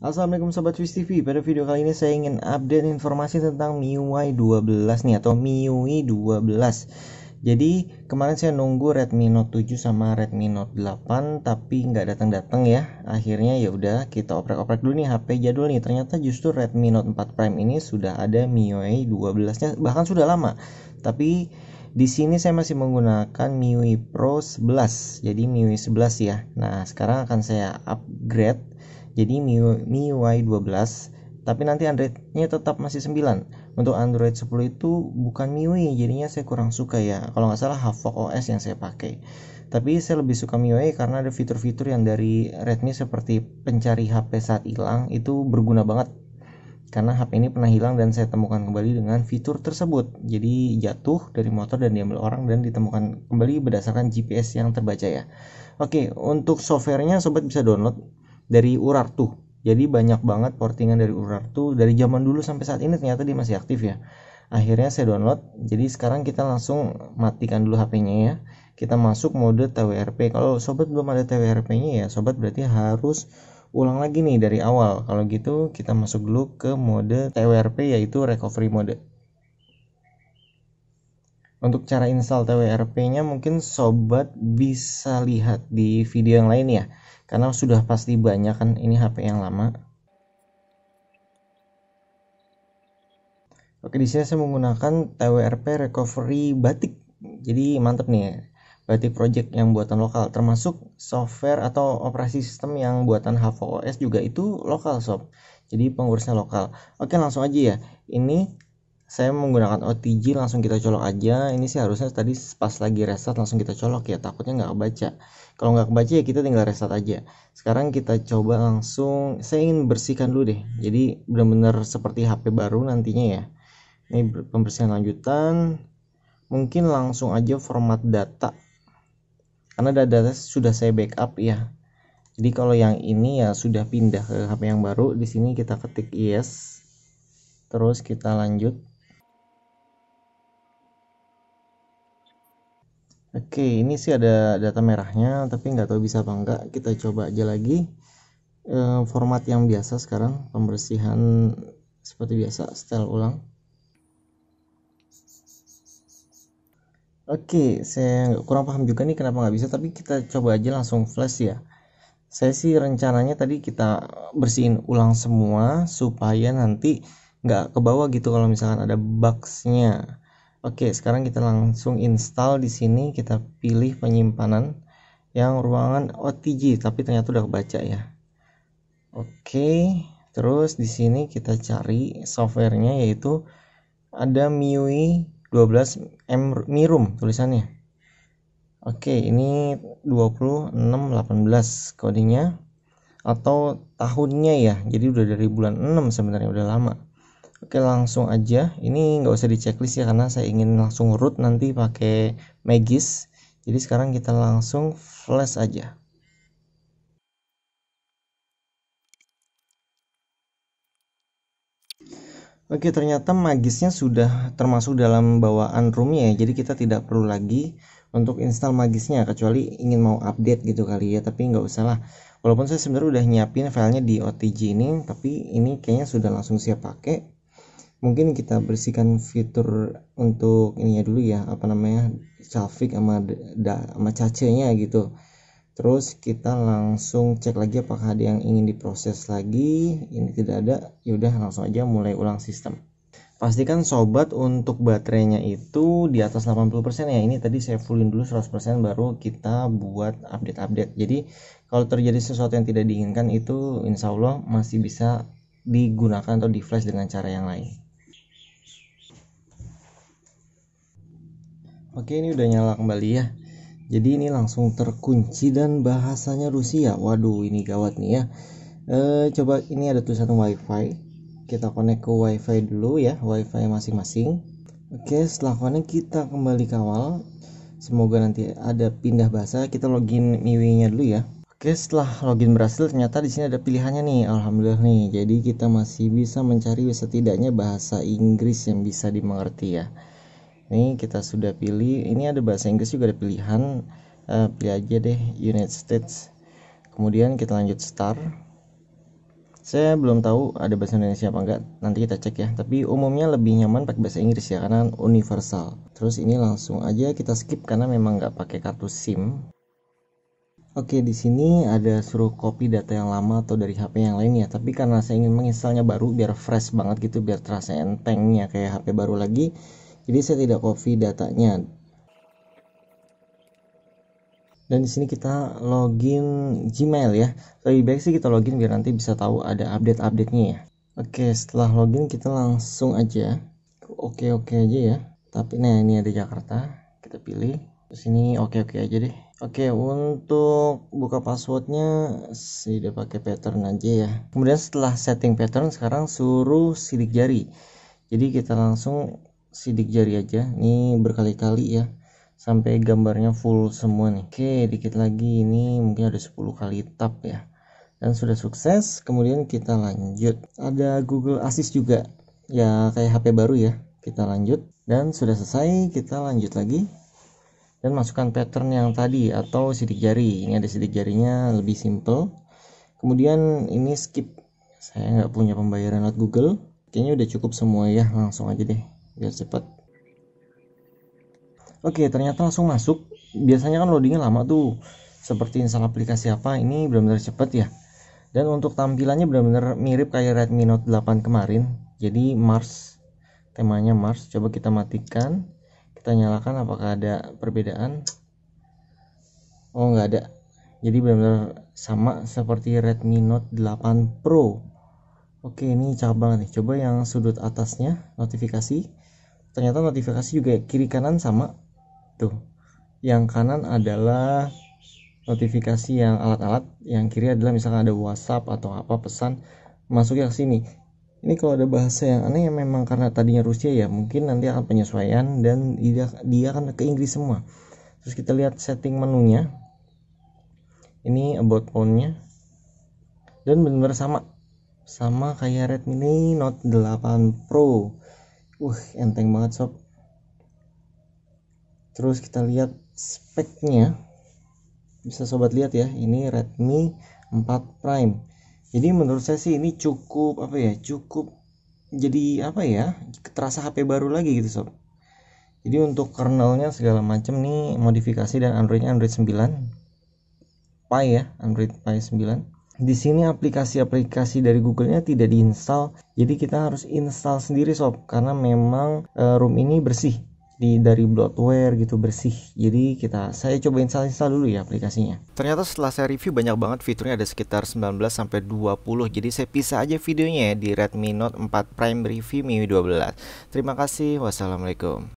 Assalamualaikum Sobat Swiss TV Pada video kali ini saya ingin update informasi tentang MIUI 12 nih Atau MIUI 12 Jadi kemarin saya nunggu Redmi Note 7 sama Redmi Note 8 Tapi nggak datang-datang ya Akhirnya ya udah kita oprek-oprek dulu nih HP jadul nih Ternyata justru Redmi Note 4 Prime ini sudah ada MIUI 12 nya Bahkan sudah lama Tapi di sini saya masih menggunakan MIUI Pro 11 Jadi MIUI 11 ya Nah sekarang akan saya upgrade jadi MIUI, 12 tapi nanti Android-nya tetap masih 9 untuk Android 10 itu bukan MIUI jadinya saya kurang suka ya kalau nggak salah Havok OS yang saya pakai tapi saya lebih suka MIUI karena ada fitur-fitur yang dari Redmi seperti pencari HP saat hilang itu berguna banget karena HP ini pernah hilang dan saya temukan kembali dengan fitur tersebut. Jadi jatuh dari motor dan diambil orang dan ditemukan kembali berdasarkan GPS yang terbaca ya. Oke, untuk softwarenya sobat bisa download dari Urartu jadi banyak banget portingan dari Urartu dari zaman dulu sampai saat ini ternyata dia masih aktif ya akhirnya saya download jadi sekarang kita langsung matikan dulu HP-nya ya kita masuk mode TWRP kalau sobat belum ada TWRP-nya ya sobat berarti harus ulang lagi nih dari awal kalau gitu kita masuk dulu ke mode TWRP yaitu recovery mode untuk cara install TWRP-nya mungkin sobat bisa lihat di video yang lain ya karena sudah pasti banyak kan ini HP yang lama Oke di sini saya menggunakan TWRP Recovery Batik jadi mantep nih ya. Batik Project yang buatan lokal termasuk software atau operasi sistem yang buatan HVOS juga itu lokal sob jadi pengurusnya lokal oke langsung aja ya ini saya menggunakan OTG langsung kita colok aja ini sih harusnya tadi pas lagi reset langsung kita colok ya takutnya nggak kebaca kalau nggak kebaca ya kita tinggal reset aja sekarang kita coba langsung saya ingin bersihkan dulu deh jadi benar-benar seperti HP baru nantinya ya ini pembersihan lanjutan mungkin langsung aja format data karena data sudah saya backup ya jadi kalau yang ini ya sudah pindah ke HP yang baru di sini kita ketik yes terus kita lanjut Oke, ini sih ada data merahnya, tapi nggak tahu bisa apa enggak. Kita coba aja lagi e, format yang biasa sekarang, pembersihan seperti biasa, setel ulang. Oke, saya kurang paham juga nih kenapa nggak bisa, tapi kita coba aja langsung flash ya. Saya sih rencananya tadi kita bersihin ulang semua supaya nanti nggak ke bawah gitu kalau misalkan ada bugsnya Oke, sekarang kita langsung install di sini. Kita pilih penyimpanan yang ruangan OTG, tapi ternyata udah kebaca ya. Oke, terus di sini kita cari softwarenya yaitu ada MIUI 12 M Mirum tulisannya. Oke, ini 2618 kodenya atau tahunnya ya. Jadi udah dari bulan 6 sebenarnya udah lama. Oke langsung aja, ini nggak usah di checklist ya karena saya ingin langsung root nanti pakai Magis. Jadi sekarang kita langsung flash aja. Oke ternyata Magisnya sudah termasuk dalam bawaan roomnya ya, jadi kita tidak perlu lagi untuk install Magisnya kecuali ingin mau update gitu kali ya, tapi nggak usah lah. Walaupun saya sebenarnya udah nyiapin filenya di OTG ini, tapi ini kayaknya sudah langsung siap pakai mungkin kita bersihkan fitur untuk ininya dulu ya apa namanya traffic sama da, sama cacenya gitu terus kita langsung cek lagi apakah ada yang ingin diproses lagi ini tidak ada yaudah langsung aja mulai ulang sistem pastikan sobat untuk baterainya itu di atas 80% ya ini tadi saya fullin dulu 100% baru kita buat update-update jadi kalau terjadi sesuatu yang tidak diinginkan itu insya Allah masih bisa digunakan atau di flash dengan cara yang lain Oke ini udah nyala kembali ya Jadi ini langsung terkunci dan bahasanya Rusia Waduh ini gawat nih ya e, Coba ini ada tulisan wifi Kita connect ke wifi dulu ya Wifi masing-masing Oke setelah connect kita kembali ke awal Semoga nanti ada pindah bahasa Kita login MIUI nya dulu ya Oke setelah login berhasil ternyata di sini ada pilihannya nih Alhamdulillah nih Jadi kita masih bisa mencari setidaknya bahasa Inggris yang bisa dimengerti ya ini kita sudah pilih ini ada bahasa Inggris juga ada pilihan uh, pilih aja deh United States kemudian kita lanjut start saya belum tahu ada bahasa Indonesia apa enggak nanti kita cek ya tapi umumnya lebih nyaman pakai bahasa Inggris ya karena universal terus ini langsung aja kita skip karena memang nggak pakai kartu SIM Oke, di sini ada suruh copy data yang lama atau dari HP yang lain ya. Tapi karena saya ingin menginstalnya baru biar fresh banget gitu, biar terasa entengnya kayak HP baru lagi. Jadi saya tidak copy datanya. Dan di sini kita login Gmail ya. Lebih baik sih kita login biar nanti bisa tahu ada update-update-nya ya. Oke, setelah login kita langsung aja. Oke-oke aja ya. Tapi nah ini ada Jakarta. Kita pilih. Terus ini oke-oke aja deh. Oke, untuk buka passwordnya sudah pakai pattern aja ya. Kemudian setelah setting pattern sekarang suruh sidik jari. Jadi kita langsung sidik jari aja ini berkali-kali ya sampai gambarnya full semua nih oke dikit lagi ini mungkin ada 10 kali tap ya dan sudah sukses kemudian kita lanjut ada Google Assist juga ya kayak HP baru ya kita lanjut dan sudah selesai kita lanjut lagi dan masukkan pattern yang tadi atau sidik jari ini ada sidik jarinya lebih simple kemudian ini skip saya nggak punya pembayaran lewat Google kayaknya udah cukup semua ya langsung aja deh biar cepet oke ternyata langsung masuk biasanya kan loadingnya lama tuh seperti install aplikasi apa ini benar-benar cepet ya dan untuk tampilannya benar-benar mirip kayak Redmi Note 8 kemarin jadi Mars temanya Mars coba kita matikan kita nyalakan apakah ada perbedaan oh nggak ada jadi benar-benar sama seperti Redmi Note 8 Pro oke ini cabang nih coba yang sudut atasnya notifikasi ternyata notifikasi juga kiri kanan sama tuh yang kanan adalah notifikasi yang alat-alat yang kiri adalah misalkan ada WhatsApp atau apa pesan masuk ke sini ini kalau ada bahasa yang aneh ya memang karena tadinya Rusia ya mungkin nanti akan penyesuaian dan dia dia akan ke Inggris semua terus kita lihat setting menunya ini about phone-nya dan benar-benar sama sama kayak Redmi Note 8 Pro uh enteng banget sob terus kita lihat speknya bisa sobat lihat ya ini Redmi 4 Prime jadi menurut saya sih ini cukup apa ya cukup jadi apa ya terasa HP baru lagi gitu sob jadi untuk kernelnya segala macam nih modifikasi dan Androidnya Android 9 Pie ya Android Pie 9 di sini aplikasi-aplikasi dari Google-nya tidak diinstal. Jadi kita harus install sendiri sob karena memang uh, room ini bersih di dari bloatware gitu bersih. Jadi kita saya coba install-install dulu ya aplikasinya. Ternyata setelah saya review banyak banget fiturnya ada sekitar 19 sampai 20. Jadi saya pisah aja videonya ya di Redmi Note 4 Prime review MIUI 12. Terima kasih. Wassalamualaikum.